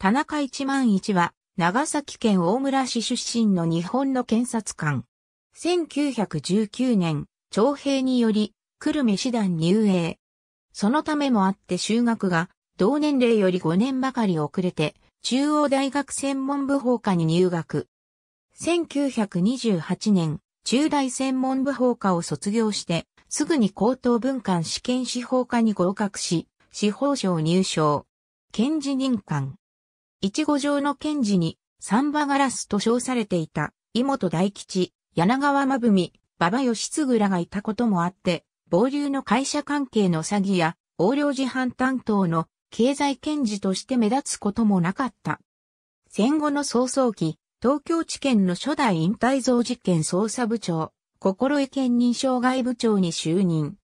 田中一万一は、長崎県大村市出身の日本の検察官。1919年、徴兵により、久留米師団入営。そのためもあって修学が、同年齢より5年ばかり遅れて、中央大学専門部法科に入学。1928年、中大専門部法科を卒業して、すぐに高等文官試験司法科に合格し、司法省入省。検事任官。一五条の賢治に、サンバガラスと称されていた、井本大吉、柳川まぶみ、馬場義嗣らがいたこともあって、暴流の会社関係の詐欺や、横領事犯担当の経済検事として目立つこともなかった。戦後の早々期、東京地検の初代引退増事件捜査部長、心得兼任障害部長に就任。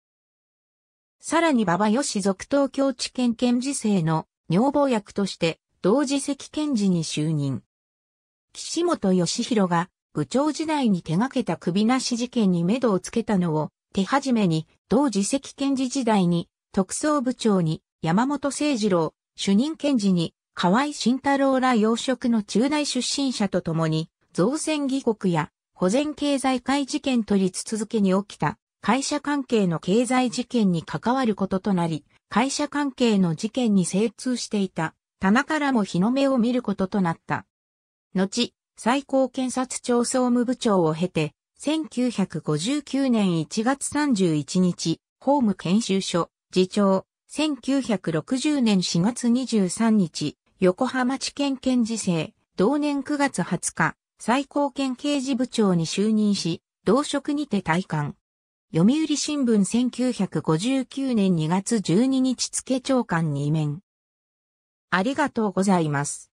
さらに馬場義続東京地検検事制の女房役として同時席検事に就任。岸本義弘が部長時代に手掛けた首なし事件に目処をつけたのを手始めに同時席検事時代に特捜部長に山本誠二郎、主任検事に河合慎太郎ら要職の中大出身者と共に造船議国や保全経済界事件取り続けに起きた会社関係の経済事件に関わることとなり、会社関係の事件に精通していた棚からも日の目を見ることとなった。後、最高検察庁総務部長を経て、1959年1月31日、法務研修所、次長、1960年4月23日、横浜地検検事制、同年9月20日、最高検刑事部長に就任し、同職にて退官。読売新聞1959年2月12日付長官に移面。ありがとうございます。